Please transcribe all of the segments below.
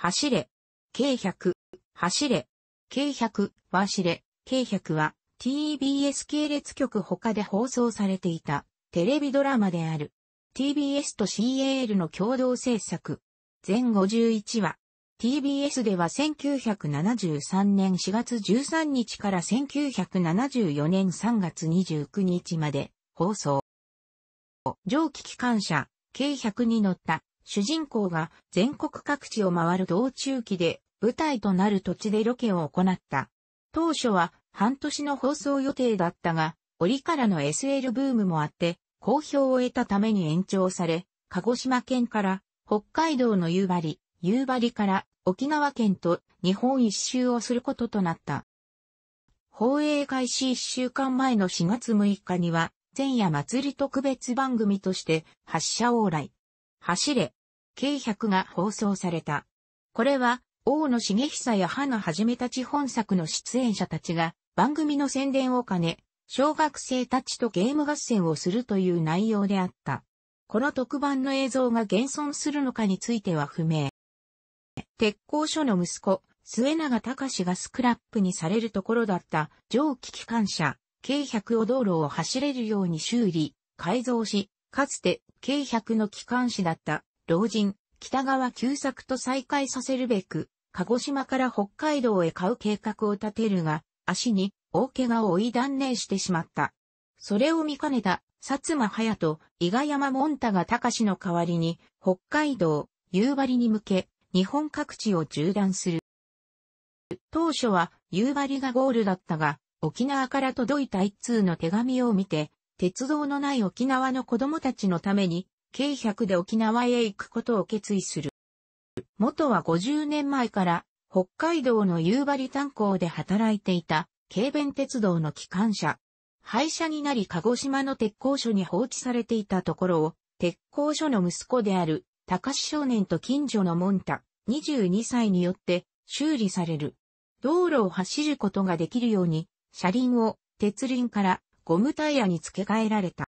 走れ、k 100、走れ、k 100走れ、k 100は TBS 系列局他で放送されていたテレビドラマである。TBS と CAL の共同制作。全51話。TBS では1973年4月13日から1974年3月29日まで放送。蒸気機関車、k 100に乗った主人公が全国各地を回る道中期で舞台となる土地でロケを行った。当初は半年の放送予定だったが、折からの SL ブームもあって、好評を得たために延長され、鹿児島県から北海道の夕張、夕張から沖縄県と日本一周をすることとなった。放映開始1週間前の4月6日には、前夜祭り特別番組として発車往来。走れ、k 100が放送された。これは、大野茂久や花はじめたち本作の出演者たちが、番組の宣伝を兼ね、小学生たちとゲーム合戦をするという内容であった。この特番の映像が現存するのかについては不明。鉄工所の息子、末永隆がスクラップにされるところだった蒸気機関車、k 100を道路を走れるように修理、改造し、かつて k 100の機関士だった老人、北川久作と再会させるべく、鹿児島から北海道へ買う計画を立てるが、足に大怪我を負い断念してしまった。それを見かねた、薩摩隼人、伊賀山門太が隆の代わりに、北海道、夕張に向け、日本各地を縦断する。当初は夕張がゴールだったが、沖縄から届いた一通の手紙を見て、鉄道のない沖縄の子供たちのために、計100で沖縄へ行くことを決意する。元は50年前から北海道の夕張炭鉱で働いていた軽便鉄道の機関車。廃車になり鹿児島の鉄工所に放置されていたところを、鉄工所の息子である高志少年と近所のモンタ22歳によって修理される。道路を走ることができるように車輪を鉄輪からゴムタイヤに付け替えられた。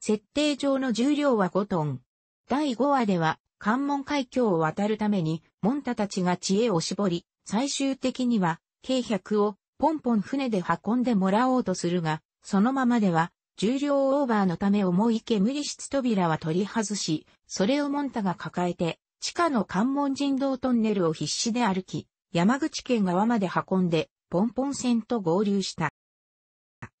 設定上の重量は5トン。第5話では、関門海峡を渡るために、モンタたちが知恵を絞り、最終的には、軽100をポンポン船で運んでもらおうとするが、そのままでは、重量オーバーのため重い煙室扉は取り外し、それをモンタが抱えて、地下の関門人道トンネルを必死で歩き、山口県側まで運んで、ポンポン船と合流した。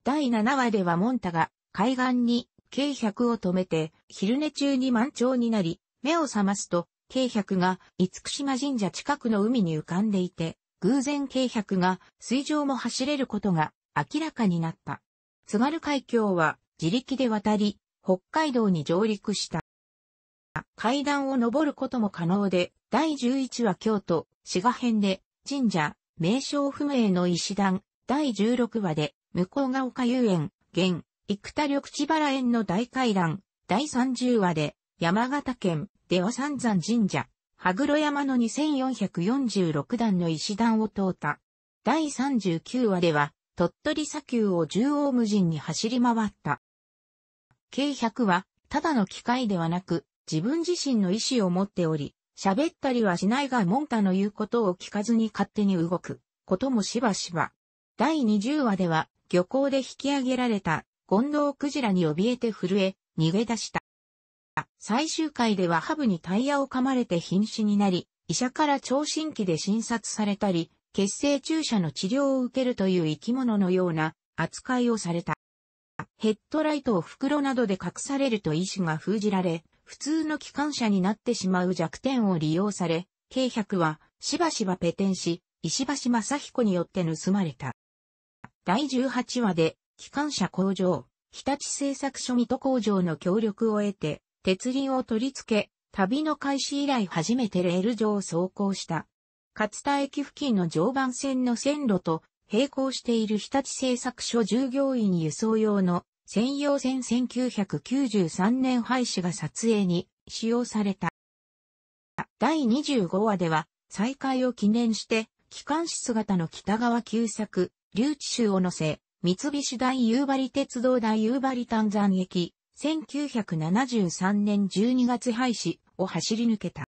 第7話ではモンタが海岸に軽百を止めて、昼寝中に満潮になり、目を覚ますと、軽百が、厳島神社近くの海に浮かんでいて、偶然軽百が、水上も走れることが、明らかになった。津軽海峡は、自力で渡り、北海道に上陸した。階段を登ることも可能で、第11話京都、滋賀編で、神社、名称不明の石段、第16話で、向ヶ丘遊園、現、生田緑地原園の大回覧、第30話で、山形県、出尾三山神社、羽黒山の2446段の石段を通った。第39話では、鳥取砂丘を縦横無尽に走り回った。計100は、ただの機械ではなく、自分自身の意思を持っており、喋ったりはしないがモンタの言うことを聞かずに勝手に動くこともしばしば。第20話では、漁港で引き上げられたド藤クジラに怯えて震え、逃げ出した。最終回ではハブにタイヤを噛まれて瀕死になり、医者から聴診器で診察されたり、血清注射の治療を受けるという生き物のような扱いをされた。ヘッドライトを袋などで隠されると医師が封じられ、普通の機関車になってしまう弱点を利用され、0百はしばしばペテンし、石橋正彦によって盗まれた。第18話で機関車工場、日立製作所水戸工場の協力を得て、鉄輪を取り付け、旅の開始以来初めてレール上を走行した。勝田駅付近の常磐線の線路と並行している日立製作所従業員輸送用の専用線1993年廃止が撮影に使用された。第25話では再開を記念して機関士姿の北側旧作、留置衆を乗せ、三菱大夕張鉄道大夕張丹山駅、1973年12月廃止を走り抜けた。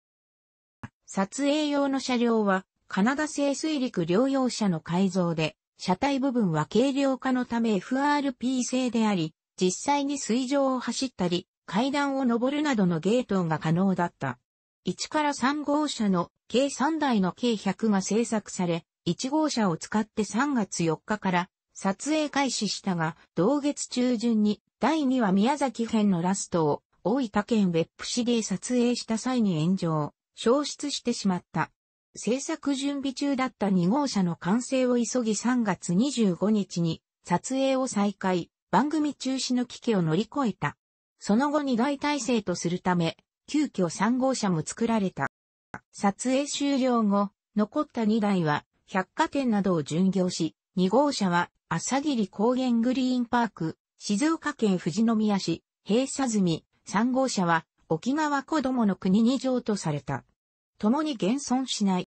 撮影用の車両は、カナダ製水陸両用車の改造で、車体部分は軽量化のため FRP 製であり、実際に水上を走ったり、階段を上るなどのゲートが可能だった。1から3号車の計3台の計100が製作され、1号車を使って3月4日から撮影開始したが、同月中旬に第2話宮崎編のラストを大分県別府市で撮影した際に炎上、消失してしまった。制作準備中だった2号車の完成を急ぎ3月25日に撮影を再開、番組中止の危機を乗り越えた。その後2大体制とするため、急遽3号車も作られた。撮影終了後、残った2台は百貨店などを巡業し、2号車は、朝霧高原グリーンパーク、静岡県富士宮市、閉鎖済み、3号車は、沖縄子供の国に譲渡された。共に現存しない。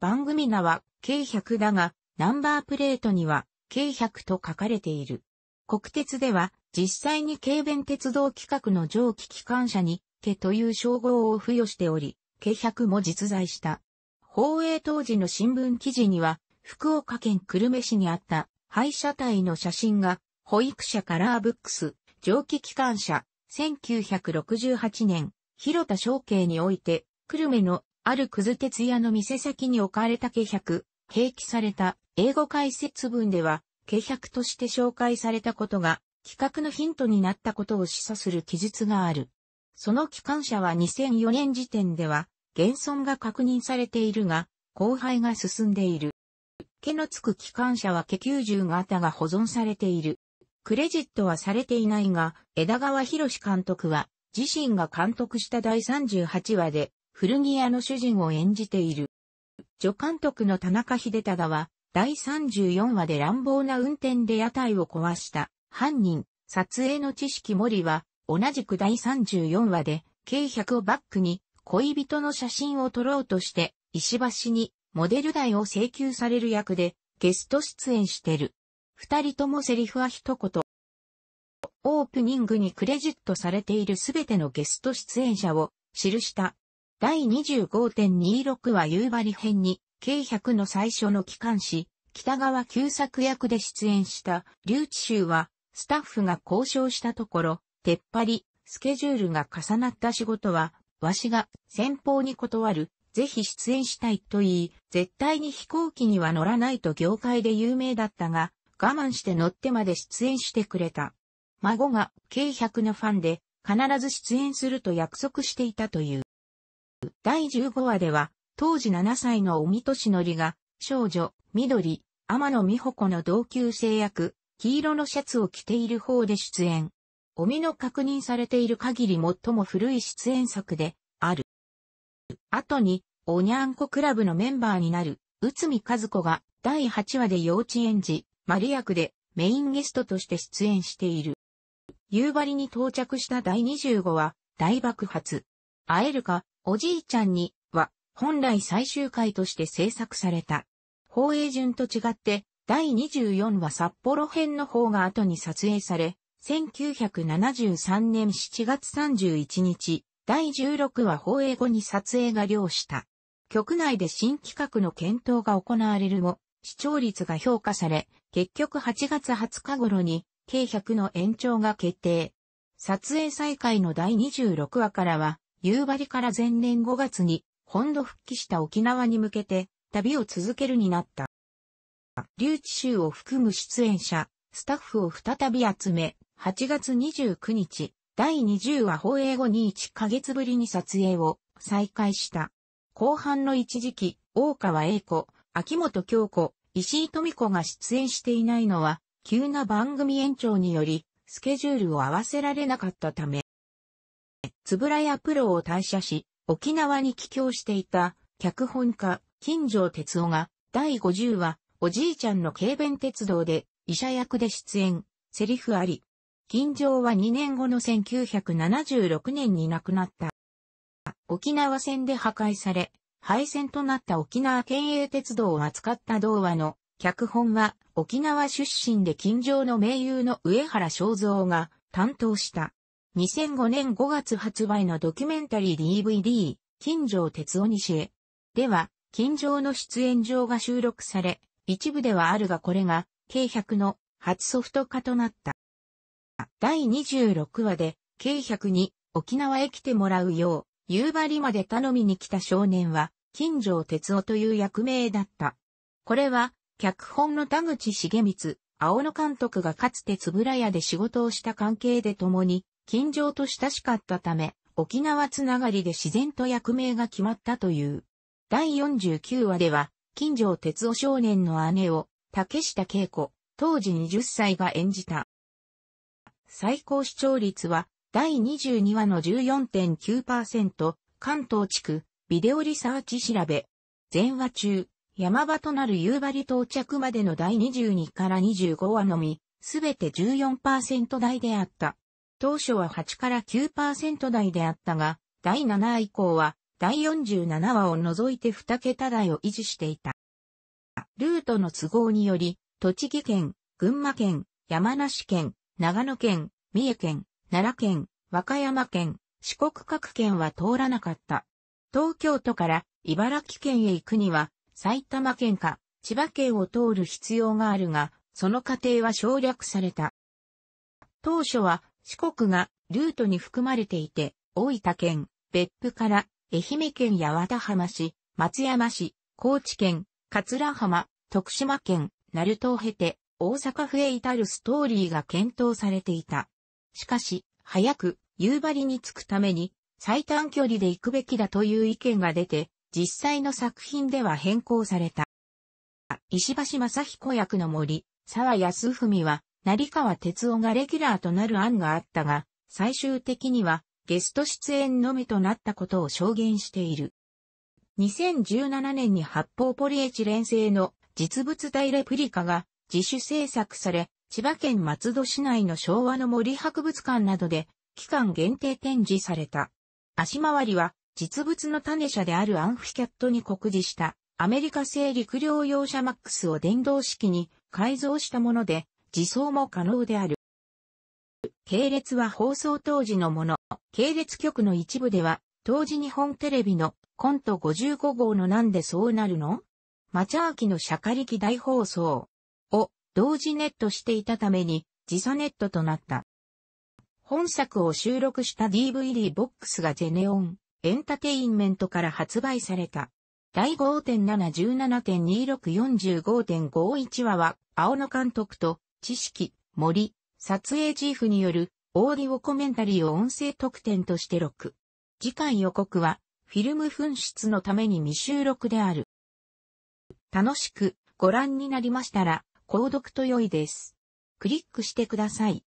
番組名は、K100 だが、ナンバープレートには、K100 と書かれている。国鉄では、実際に軽便鉄道規格の蒸気機関車に、K という称号を付与しており、K100 も実在した。放映当時の新聞記事には、福岡県久留米市にあった廃車体の写真が、保育者カラーブックス、蒸気機関車、1968年、広田商家において、久留米のあるくず鉄屋の店先に置かれた計百、併記された英語解説文では、計百として紹介されたことが、企画のヒントになったことを示唆する記述がある。その機関車は2004年時点では、現存が確認されているが、後輩が進んでいる。毛のつく機関車は毛90型が保存されている。クレジットはされていないが、枝川博監督は、自身が監督した第38話で、古着屋の主人を演じている。助監督の田中秀忠は、第34話で乱暴な運転で屋台を壊した犯人、撮影の知識森は、同じく第34話で、k 100をバックに、恋人の写真を撮ろうとして、石橋にモデル代を請求される役でゲスト出演してる。二人ともセリフは一言。オープニングにクレジットされているすべてのゲスト出演者を記した。第25.26は夕張編に、計100の最初の機関誌、北川旧作役で出演したウチ衆は、スタッフが交渉したところ、てっ張り、スケジュールが重なった仕事は、わしが先方に断るぜひ出演したいと言い、絶対に飛行機には乗らないと業界で有名だったが、我慢して乗ってまで出演してくれた。孫が K100 のファンで、必ず出演すると約束していたという。第15話では、当時7歳の尾身としのりが、少女、緑、天野美穂子の同級生役、黄色のシャツを着ている方で出演。尾身の確認されている限り最も古い出演作で、ある。後に、おにゃんこクラブのメンバーになる、内海和子が第8話で幼稚園児、マリ役でメインゲストとして出演している。夕張に到着した第25話、大爆発。会えるか、おじいちゃんに、は、本来最終回として制作された。放映順と違って、第24話札幌編の方が後に撮影され、1973年7月31日、第16話放映後に撮影が了した。局内で新企画の検討が行われるも、視聴率が評価され、結局8月20日頃に、計100の延長が決定。撮影再開の第26話からは、夕張から前年5月に、本土復帰した沖縄に向けて、旅を続けるになった。留置州を含む出演者、スタッフを再び集め、8月29日、第20話放映後に1ヶ月ぶりに撮影を再開した。後半の一時期、大川栄子、秋元京子、石井富子が出演していないのは、急な番組延長により、スケジュールを合わせられなかったため、つぶらやプロを退社し、沖縄に帰郷していた、脚本家、金城哲夫が、第50話、おじいちゃんの軽便鉄道で、医者役で出演、セリフあり、金城は2年後の1976年に亡くなった。沖縄戦で破壊され、廃線となった沖縄県営鉄道を扱った童話の脚本は沖縄出身で金城の名優の上原昭三が担当した。2005年5月発売のドキュメンタリー DVD 金城鉄尾西へでは金城の出演状が収録され一部ではあるがこれが計100の初ソフト化となった。第26話で、k 100に沖縄へ来てもらうよう、夕張まで頼みに来た少年は、金城哲夫という役名だった。これは、脚本の田口茂光、青野監督がかつてつぶら屋で仕事をした関係で共に、金城と親しかったため、沖縄つながりで自然と役名が決まったという。第49話では、金城哲夫少年の姉を、竹下恵子、当時20歳が演じた。最高視聴率は、第22話の14.9%、関東地区、ビデオリサーチ調べ。前話中、山場となる夕張到着までの第22から25話のみ、すべて14%台であった。当初は8から9%台であったが、第7話以降は、第47話を除いて2桁台を維持していた。ルートの都合により、栃木県、群馬県、山梨県、長野県、三重県、奈良県、和歌山県、四国各県は通らなかった。東京都から茨城県へ行くには、埼玉県か千葉県を通る必要があるが、その過程は省略された。当初は四国がルートに含まれていて、大分県、別府から愛媛県や和田浜市、松山市、高知県、桂浜、徳島県、鳴門を経て、大阪府へ至るストーリーが検討されていた。しかし、早く夕張に着くために最短距離で行くべきだという意見が出て、実際の作品では変更された。石橋正彦役の森、沢康文は、成川哲夫がレギュラーとなる案があったが、最終的にはゲスト出演のみとなったことを証言している。2017年に発泡ポリエチレン製の実物大レプリカが自主制作され、千葉県松戸市内の昭和の森博物館などで期間限定展示された。足回りは実物の種車であるアンフィキャットに酷似したアメリカ製陸両用車マックスを電動式に改造したもので自走も可能である。系列は放送当時のもの。系列局の一部では当時日本テレビのコント55号のなんでそうなるのマチャーキのシャカリキ大放送。同時ネットしていたために時差ネットとなった。本作を収録した DVD ボックスがジェネオンエンタテインメントから発売された。第5.717.2645.51話は、青野監督と、知識、森、撮影チーフによる、オーディオコメンタリーを音声特典として録。次回予告は、フィルム紛失のために未収録である。楽しくご覧になりましたら、購読と良いです。クリックしてください。